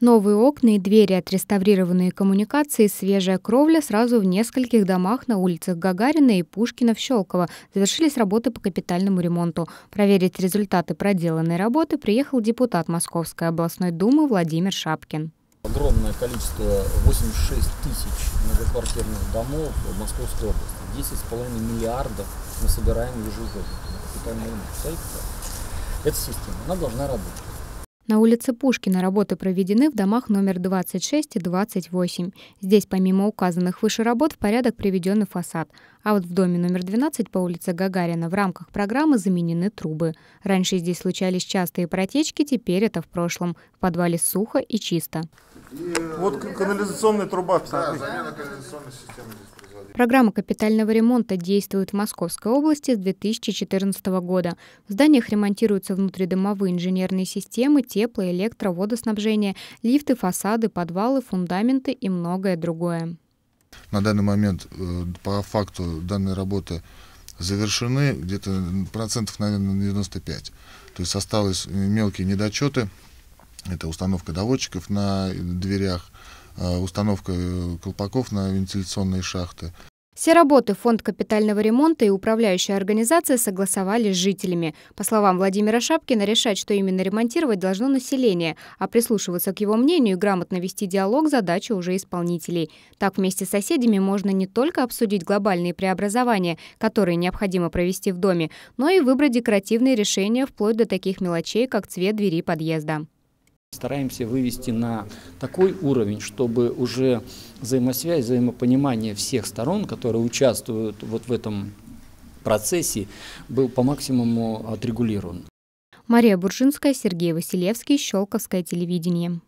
Новые окна и двери, отреставрированные коммуникации, свежая кровля сразу в нескольких домах на улицах Гагарина и Пушкина в Щелково. Завершились работы по капитальному ремонту. Проверить результаты проделанной работы приехал депутат Московской областной думы Владимир Шапкин. Огромное количество, 86 тысяч многоквартирных домов в Московской области. 10,5 миллиардов мы собираем ежегодно капитальный ремонт. Это система, она должна работать. На улице Пушкина работы проведены в домах номер 26 и 28. Здесь помимо указанных выше работ в порядок приведен и фасад. А вот в доме номер 12 по улице Гагарина в рамках программы заменены трубы. Раньше здесь случались частые протечки, теперь это в прошлом. В подвале сухо и чисто вот канализационная труба. Да, замена канализационной системы здесь Программа капитального ремонта действует в Московской области с 2014 года. В зданиях ремонтируются внутридомовые инженерные системы, тепло, электро, водоснабжение, лифты, фасады, подвалы, фундаменты и многое другое. На данный момент э, по факту данной работы завершены где-то процентов, наверное, 95. То есть осталось э, мелкие недочеты, это установка доводчиков на дверях, э, установка э, колпаков на вентиляционные шахты. Все работы Фонд капитального ремонта и управляющая организация согласовали с жителями. По словам Владимира Шапкина, решать, что именно ремонтировать, должно население, а прислушиваться к его мнению и грамотно вести диалог – задача уже исполнителей. Так вместе с соседями можно не только обсудить глобальные преобразования, которые необходимо провести в доме, но и выбрать декоративные решения вплоть до таких мелочей, как цвет двери подъезда стараемся вывести на такой уровень, чтобы уже взаимосвязь, взаимопонимание всех сторон, которые участвуют вот в этом процессе, был по максимуму отрегулирован. Мария Буржинская, Сергей Василевский, Щелковское телевидение.